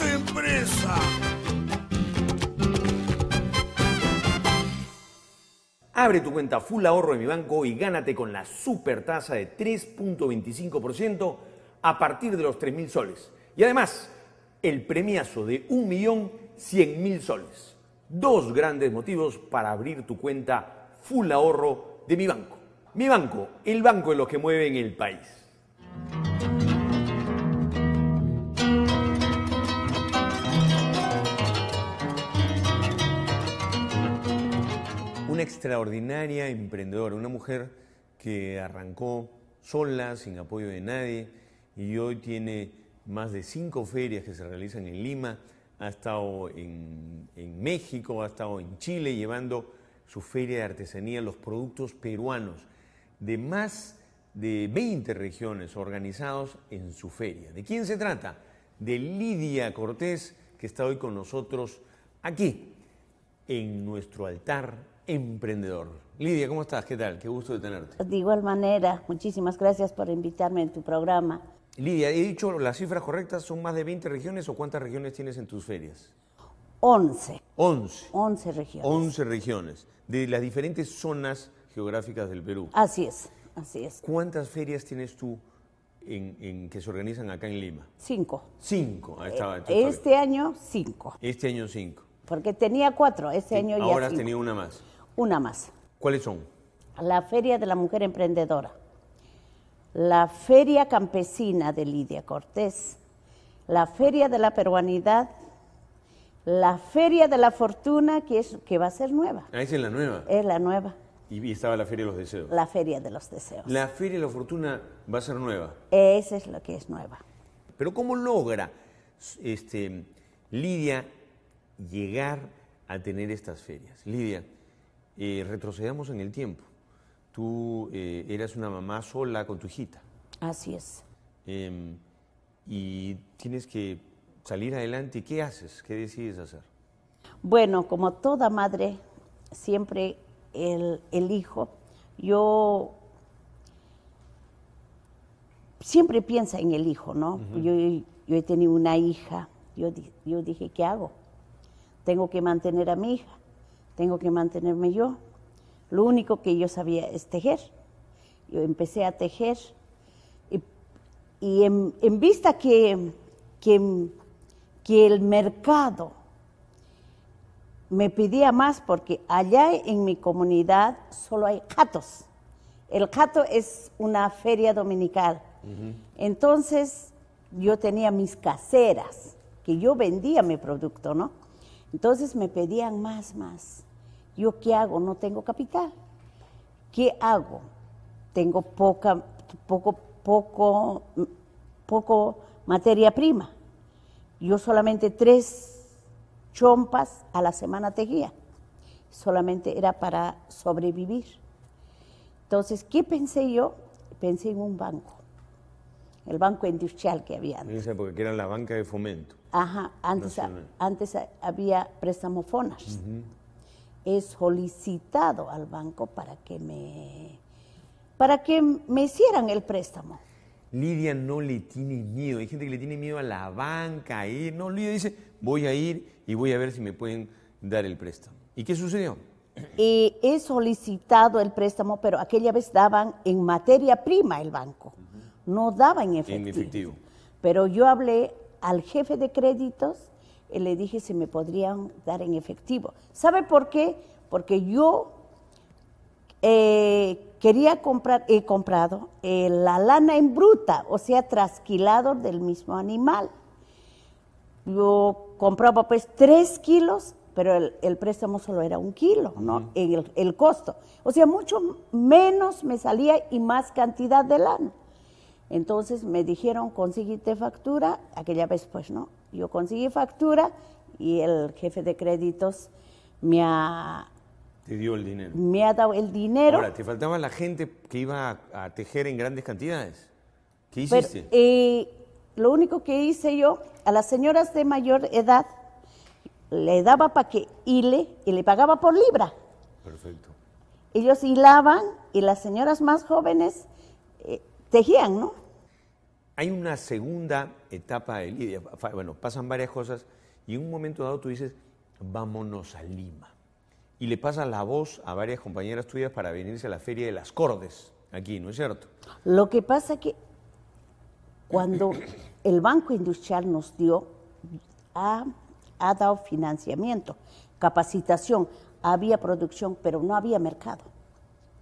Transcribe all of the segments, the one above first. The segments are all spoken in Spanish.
empresa. Abre tu cuenta Full Ahorro de mi banco y gánate con la super tasa de 3.25% a partir de los 3.000 soles. Y además, el premiazo de 1.100.000 soles. Dos grandes motivos para abrir tu cuenta Full Ahorro de mi banco. Mi banco, el banco en los que mueven el país. extraordinaria emprendedora, una mujer que arrancó sola, sin apoyo de nadie, y hoy tiene más de cinco ferias que se realizan en Lima, ha estado en, en México, ha estado en Chile llevando su feria de artesanía, los productos peruanos, de más de 20 regiones organizados en su feria. ¿De quién se trata? De Lidia Cortés, que está hoy con nosotros aquí, en nuestro altar emprendedor. Lidia, ¿cómo estás? ¿Qué tal? Qué gusto de tenerte. De igual manera, muchísimas gracias por invitarme en tu programa. Lidia, he dicho las cifras correctas, ¿son más de 20 regiones o cuántas regiones tienes en tus ferias? 11. 11. 11 regiones. 11 regiones, de las diferentes zonas geográficas del Perú. Así es, así es. ¿Cuántas ferias tienes tú en, que se organizan acá en Lima? Cinco. Cinco. Eh, este año, cinco. Este año, cinco. Porque tenía cuatro, este año ya Ahora has tenido una más una más. ¿Cuáles son? La Feria de la Mujer Emprendedora, la Feria Campesina de Lidia Cortés, la Feria de la Peruanidad, la Feria de la Fortuna, que, es, que va a ser nueva. Ah, esa es la nueva. Es la nueva. Y estaba la Feria de los Deseos. La Feria de los Deseos. La Feria de la Fortuna va a ser nueva. Esa es lo que es nueva. Pero ¿cómo logra este, Lidia llegar a tener estas ferias? Lidia, retrocedemos eh, retrocedamos en el tiempo. Tú eh, eras una mamá sola con tu hijita. Así es. Em, y tienes que salir adelante. ¿Qué haces? ¿Qué decides hacer? Bueno, como toda madre, siempre el, hijo, yo siempre piensa en el hijo, ¿no? yo, he tenido una hija, yo, yo dije, ¿qué hago? Tengo que mantener a mi hija tengo que mantenerme yo. Lo único que yo sabía es tejer. Yo empecé a tejer y, en, vista que, que, el mercado me pedía más porque allá en mi comunidad solo hay jatos. El jato es una feria dominical. Entonces yo tenía mis caseras, que yo vendía mi producto, ¿no? Entonces me pedían más, más. ¿Yo qué hago? No tengo capital. ¿Qué hago? Tengo poca, poco, poco, poco materia prima. Yo solamente tres chompas a la semana tejía. Solamente era para sobrevivir. Entonces, ¿qué pensé yo? Pensé en un banco, el banco industrial que había antes. porque era la banca de fomento. Ajá, antes, antes había préstamofonas he solicitado al banco para que me, para que me hicieran el préstamo. Lidia no le tiene miedo. Hay gente que le tiene miedo a la banca. No, Lidia dice, voy a ir y voy a ver si me pueden dar el préstamo. ¿Y qué sucedió? Eh, he solicitado el préstamo, pero aquella vez daban en materia prima el banco. No daba En efectivo. Pero yo hablé al jefe de créditos eh, le dije si me podrían dar en efectivo. ¿Sabe por qué? Porque yo eh, quería comprar, he comprado eh, la lana en bruta, o sea, trasquilado del mismo animal. Yo compraba pues tres kilos, pero el, préstamo solo era un kilo, ¿no? el, el, costo. O sea, mucho menos me salía y más cantidad de lana. Entonces me dijeron, consíguete factura, aquella vez pues no, yo conseguí factura y el jefe de créditos me ha... Te dio el dinero. Me ha dado el dinero. Ahora, ¿te faltaba la gente que iba a, tejer en grandes cantidades? ¿Qué hiciste? y eh, lo único que hice yo, a las señoras de mayor edad, le daba para que hile y le pagaba por libra. Perfecto. Ellos hilaban y las señoras más jóvenes eh, tejían, ¿no? hay una segunda etapa de Bueno, pasan varias cosas y en un momento dado tú dices, vámonos a Lima. Y le pasa la voz a varias compañeras tuyas para venirse a la Feria de las Cordes, aquí, ¿no es cierto? Lo que pasa es que cuando el Banco Industrial nos dio, ha, dado financiamiento, capacitación, había producción, pero no había mercado.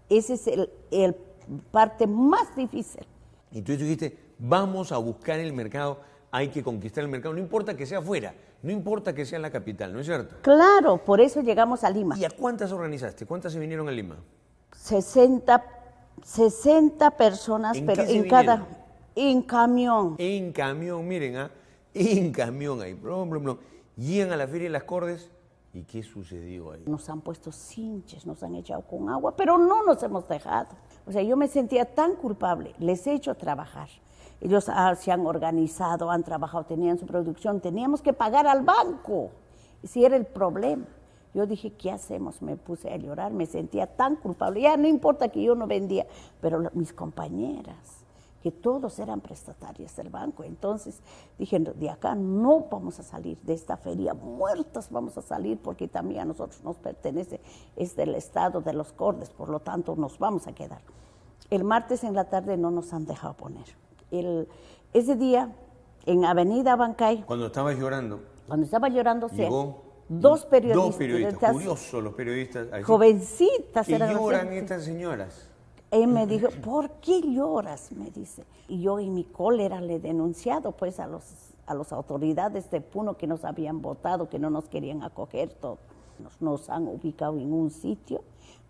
Ese es el, el parte más difícil. Y tú dijiste, vamos a buscar el mercado, hay que conquistar el mercado, no importa que sea afuera, no importa que sea la capital, ¿no es cierto? Claro, por eso llegamos a Lima. ¿Y a cuántas organizaste? ¿Cuántas se vinieron a Lima? 60, 60 personas, ¿En pero en cada... En camión. En camión, miren, ¿ah? en camión ahí. Blum, blum, blum. Llegan a la Feria de las Cordes ¿Y qué sucedió ahí? Nos han puesto cinches, nos han echado con agua, pero no nos hemos dejado. O sea, yo me sentía tan culpable, les he hecho trabajar. Ellos ah, se han organizado, han trabajado, tenían su producción, teníamos que pagar al banco. Ese era el problema. Yo dije, ¿qué hacemos? Me puse a llorar, me sentía tan culpable. Ya no importa que yo no vendía, pero mis compañeras, que todos eran prestatarias del banco. Entonces dije, de acá no vamos a salir, de esta feria muertas vamos a salir, porque también a nosotros nos pertenece, es del estado de los cordes, por lo tanto nos vamos a quedar. El martes en la tarde no nos han dejado poner el, ese día en Avenida Bancay. Cuando estaba llorando. Cuando estaba llorando, llegó dos periodistas. Dos periodistas, jovencitas eran. lloran estas señoras? Él me dijo, ¿por qué lloras? Me dice. Y yo en mi cólera le he denunciado pues a los a las autoridades de Puno que nos habían votado, que no nos querían acoger todo. Nos, nos han ubicado en un sitio.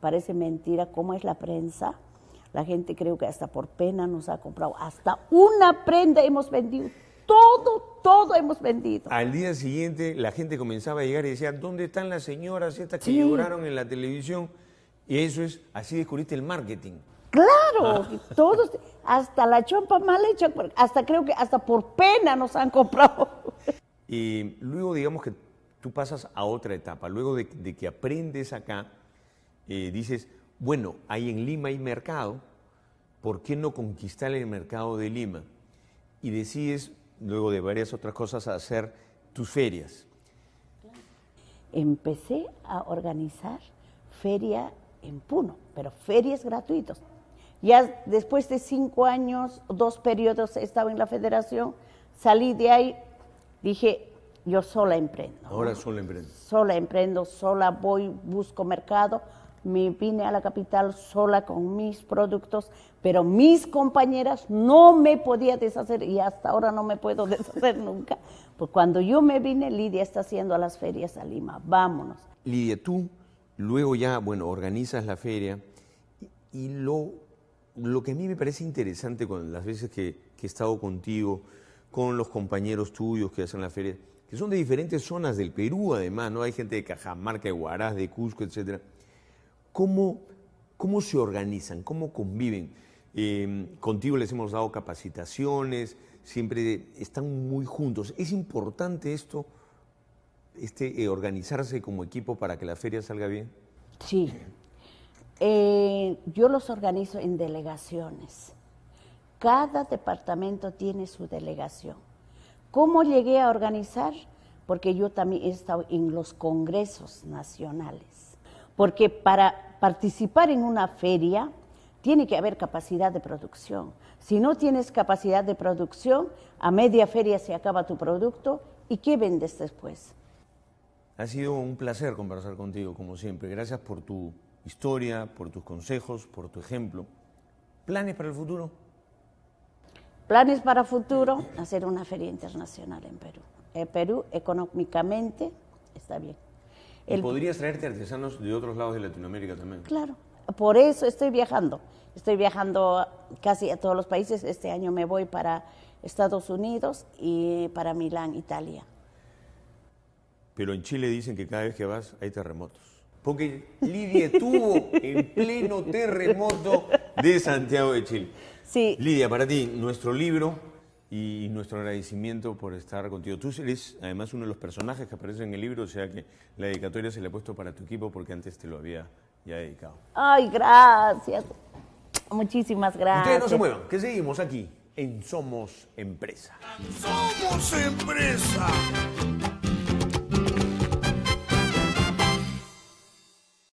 Parece mentira cómo es la prensa la gente creo que hasta por pena nos ha comprado. Hasta una prenda hemos vendido. Todo, todo hemos vendido. Al día siguiente la gente comenzaba a llegar y decía, ¿dónde están las señoras estas que lloraron en la televisión? Y eso es, así descubriste el marketing. Claro, ah. todos, hasta la chompa mal hecha, hasta creo que hasta por pena nos han comprado. Y luego digamos que tú pasas a otra etapa, luego de, que aprendes acá, eh, dices, bueno, ahí en Lima hay mercado, ¿por qué no conquistar el mercado de Lima? Y decides, luego de varias otras cosas, hacer tus ferias. Empecé a organizar feria en Puno, pero ferias gratuitas. Ya después de cinco años, dos periodos estaba en la federación, salí de ahí, dije, yo sola emprendo. Ahora sola emprendo. Sola emprendo, sola voy, busco mercado me vine a la capital sola con mis productos, pero mis compañeras no me podía deshacer y hasta ahora no me puedo deshacer nunca. Pues cuando yo me vine, Lidia está haciendo las ferias a Lima, vámonos. Lidia, tú luego ya, bueno, organizas la feria y lo, lo que a mí me parece interesante con las veces que, he estado contigo, con los compañeros tuyos que hacen la feria, que son de diferentes zonas del Perú además, ¿no? Hay gente de Cajamarca, de Huaraz, de Cusco, etc., ¿Cómo, se organizan? ¿Cómo conviven? Em, contigo les hemos dado capacitaciones, siempre están muy juntos. ¿Es importante esto, este, eh, organizarse como equipo para que la feria salga bien? Sí. Eh, yo los organizo en delegaciones. Cada departamento tiene su delegación. ¿Cómo llegué a organizar? Porque yo también he estado en los congresos nacionales porque para participar en una feria tiene que haber capacidad de producción. Si no tienes capacidad de producción, a media feria se acaba tu producto y ¿qué vendes después? Ha sido un placer conversar contigo, como siempre. Gracias por tu historia, por tus consejos, por tu ejemplo. ¿Planes para el futuro? Planes para el futuro, hacer una feria internacional en Perú. El eh, Perú económicamente está bien. El... ¿Podrías traerte artesanos de otros lados de Latinoamérica también? Claro, por eso estoy viajando. Estoy viajando casi a todos los países. Este año me voy para Estados Unidos y para Milán, Italia. Pero en Chile dicen que cada vez que vas hay terremotos. Porque Lidia tuvo en pleno terremoto de Santiago de Chile. Sí. Lidia, para ti, nuestro libro y nuestro agradecimiento por estar contigo. Tú eres además uno de los personajes que aparece en el libro, o sea que la dedicatoria se le ha puesto para tu equipo porque antes te lo había ya dedicado. Ay, gracias. Muchísimas gracias. Ustedes no se muevan, que seguimos aquí en Somos Empresa. Somos Empresa.